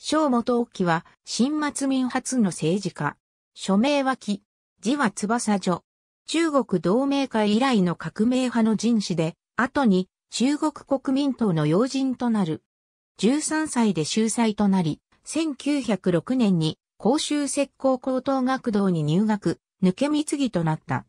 小元沖は、新末民初の政治家。署名は木、字は翼女。中国同盟会以来の革命派の人士で、後に中国国民党の要人となる。13歳で秀才となり、1906年に甲州石膏高等学堂に入学、抜け貢ぎとなった。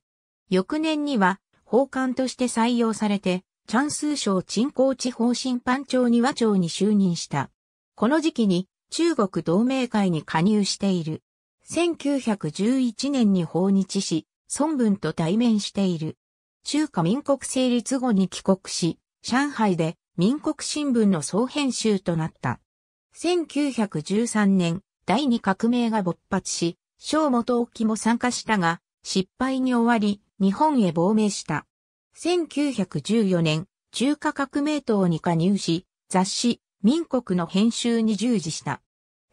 翌年には、法官として採用されて、チャンス省鎮江地方審判長に和長に就任した。この時期に中国同盟会に加入している。1911年に訪日し、孫文と対面している。中華民国成立後に帰国し、上海で民国新聞の総編集となった。1913年、第二革命が勃発し、小元沖も参加したが、失敗に終わり、日本へ亡命した。1914年、中華革命党に加入し、雑誌、民国の編集に従事した。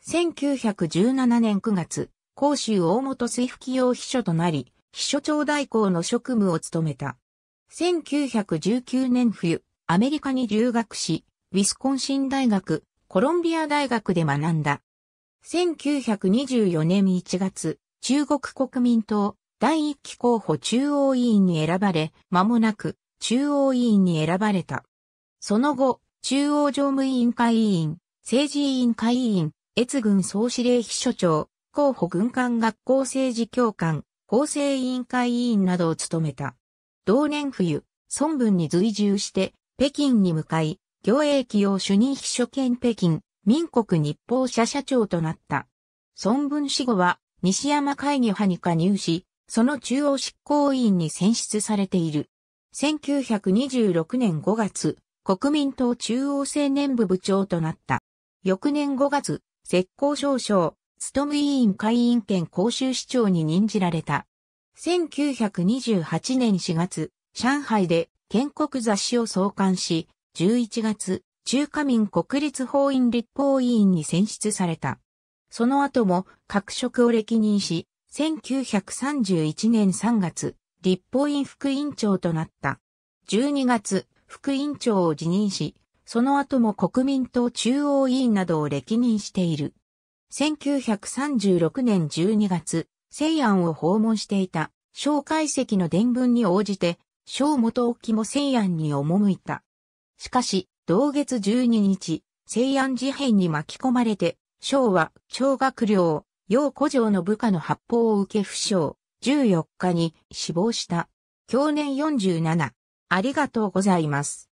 1917年9月、甲州大本水吹用秘書となり、秘書長代行の職務を務めた。1919年冬、アメリカに留学し、ウィスコンシン大学、コロンビア大学で学んだ。1924年1月、中国国民党第一期候補中央委員に選ばれ、間もなく中央委員に選ばれた。その後、中央常務委員会委員、政治委員会委員、越軍総司令秘書長、候補軍官学校政治教官、法制委員会委員などを務めた。同年冬、孫文に随従して、北京に向かい、行営企業主任秘書兼北京、民国日報社社長となった。孫文死後は、西山会議派に加入し、その中央執行委員に選出されている。1926年5月、国民党中央青年部部長となった。翌年5月、石膏少将、務務委員会員兼公衆市長に任じられた。1928年4月、上海で建国雑誌を創刊し、11月、中華民国立法院立法委員に選出された。その後も各職を歴任し、1931年3月、立法院副委員長となった。12月、副委員長を辞任し、その後も国民党中央委員などを歴任している。1936年12月、西安を訪問していた、蒋介石の伝聞に応じて、小元沖も西安に赴いた。しかし、同月12日、西安事変に巻き込まれて、小は、小学寮、楊古城の部下の発砲を受け負傷、14日に死亡した。去年47、ありがとうございます。